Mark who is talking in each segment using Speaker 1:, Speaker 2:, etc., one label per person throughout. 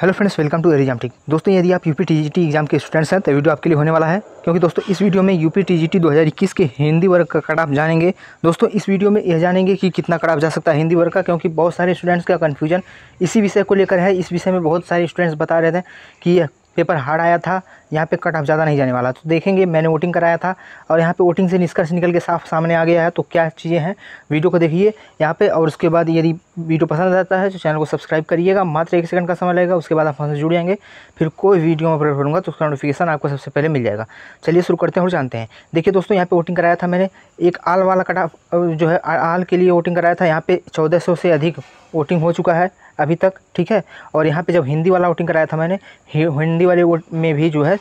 Speaker 1: hello friends welcome to एरिजाम टिक दोस्तों यदि आप यूपी टीजीटी एग्जाम के स्टूडेंट्स हैं तो वीडियो आपके लिए होने वाला है क्योंकि दोस्तों इस वीडियो में यूपी टीजीटी 2021 के हिंदी वर्ग का कट आप जानेंगे दोस्तों इस वीडियो में यह जानेंगे कि कितना कट आप जा सकता है हिंदी वर्ग का क्योंकि बहुत सारे स्टूडेंट्स का कन्फ्यूजन इसी विषय को लेकर है इस विषय में बहुत सारे स्टूडेंट्स बता रहे थे कि पेपर हार्ड आया था यहाँ पे कट ऑफ ज़्यादा नहीं जाने वाला तो देखेंगे मैंने वोटिंग कराया था और यहाँ पे वोटिंग से निष्कर्ष निकल के साफ सामने आ गया है तो क्या चीज़ें हैं वीडियो को देखिए यहाँ पे और उसके बाद यदि वीडियो पसंद आता है तो चैनल को सब्सक्राइब करिएगा मात्र एक सेकंड का समय लगेगा उसके बाद आप हमसे जुड़ जाएंगे फिर कोई वीडियो में अपलोड करूँगा तो उसका नोटिफिकेशन आपको सबसे पहले मिल जाएगा चलिए शुरू करते हैं और जानते हैं देखिए दोस्तों यहाँ पर वोटिंग कराया था मैंने एक आल वाला कट ऑफ जो है आल के लिए वोटिंग कराया था यहाँ पर चौदह से अधिक वोटिंग हो चुका है अभी तक ठीक है और यहाँ पे जब हिंदी वाला वोटिंग कराया था मैंने हिंदी वाले वोट में भी जो है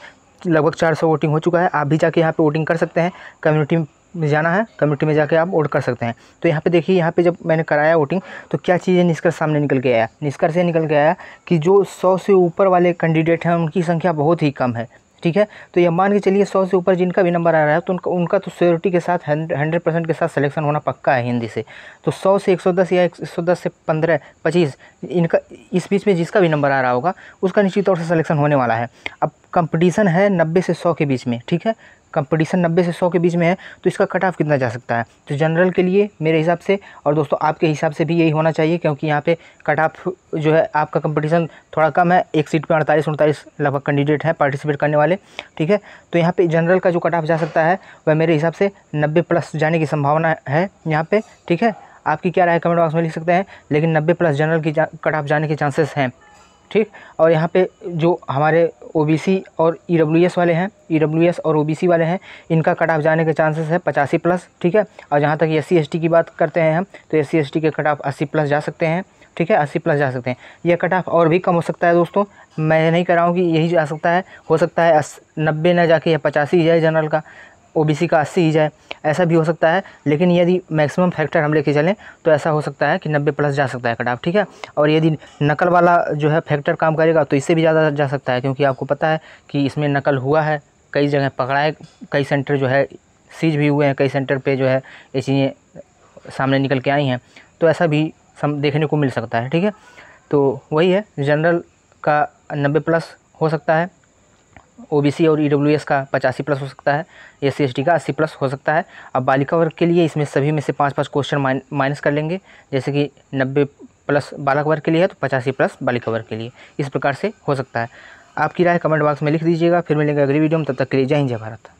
Speaker 1: लगभग चार सौ वोटिंग हो चुका है आप भी जाके यहाँ पे वोटिंग कर सकते हैं कम्युनिटी में जाना है कम्युनिटी में जाके आप वोट कर सकते हैं तो यहाँ पे देखिए यहाँ पे जब मैंने कराया वोटिंग तो क्या चीज़ें निष्कर्ष सामने निकल के आया निष्कर्ष ये निकल के आया कि जो सौ से ऊपर वाले कैंडिडेट हैं उनकी संख्या बहुत ही कम है ठीक है तो ये मान के चलिए सौ से ऊपर जिनका भी नंबर आ रहा है तो उनका उनका तो स्योरिटी के साथ हंड्रेड परसेंट के साथ सिलेक्शन होना पक्का है हिंदी से तो सौ से एक सौ दस या एक सौ दस से पंद्रह पच्चीस इनका इस बीच में जिसका भी नंबर आ रहा होगा उसका निश्चित तौर से सिलेक्शन होने वाला है अब कंपटीशन है नब्बे से सौ के बीच में ठीक है कंपटीशन नब्बे से सौ के बीच में है तो इसका कट ऑफ कितना जा सकता है तो जनरल के लिए मेरे हिसाब से और दोस्तों आपके हिसाब से भी यही होना चाहिए क्योंकि यहाँ पे कट ऑफ जो है आपका कंपटीशन थोड़ा कम है एक सीट पे अड़तालीस उनतालीस लगभग कैंडिडेट हैं पार्टिसिपेट करने वाले ठीक है तो यहाँ पर जनरल का जो कट ऑफ जा सकता है वह मेरे हिसाब से नब्बे प्लस जाने की संभावना है यहाँ पर ठीक है आपकी क्या राय कमेंट बॉक्स में लिख सकते हैं लेकिन नब्बे प्लस जनरल की कट ऑफ जाने के चांसेस हैं ठीक और यहाँ पे जो हमारे ओ और ई e वाले हैं ई e और ओ वाले हैं इनका कट ऑफ जाने के चांसेस है पचासी प्लस ठीक है और जहाँ तक एस सी की बात करते हैं हम तो एस सी के कट ऑफ अस्सी प्लस जा सकते हैं ठीक है अस्सी प्लस जा सकते हैं यह कट ऑफ और भी कम हो सकता है दोस्तों मैं नहीं कर रहा हूँ कि यही जा सकता है हो सकता है नब्बे न जाके या पचासी जाए जनरल का ओबीसी का अस्सी ही जाए ऐसा भी हो सकता है लेकिन यदि मैक्सिमम फैक्टर हम लेके चलें तो ऐसा हो सकता है कि नब्बे प्लस जा सकता है कट ठीक है और यदि नकल वाला जो है फैक्टर काम करेगा तो इससे भी ज़्यादा जा सकता है क्योंकि आपको पता है कि इसमें नकल हुआ है कई जगह पकड़ाए कई सेंटर जो है सीज भी हुए हैं कई सेंटर पर जो है ये चीज़ें सामने निकल के आई हैं तो ऐसा भी सम देखने को मिल सकता है ठीक है तो वही है जनरल का नब्बे प्लस हो सकता है ओबीसी और ईडब्ल्यूएस e का पचासी प्लस हो सकता है एस सी का अस्सी प्लस हो सकता है अब बालिका वर्ग के लिए इसमें सभी में से पाँच पाँच क्वेश्चन माइनस कर लेंगे जैसे कि नब्बे प्लस बालक वर्ग के लिए है तो पचासी प्लस बालिका वर्ग के लिए इस प्रकार से हो सकता है आपकी राय कमेंट बॉक्स में लिख दीजिएगा फिर मिलेंगे अगली वीडियो में तब तक के लिए जय हिंद जय भारत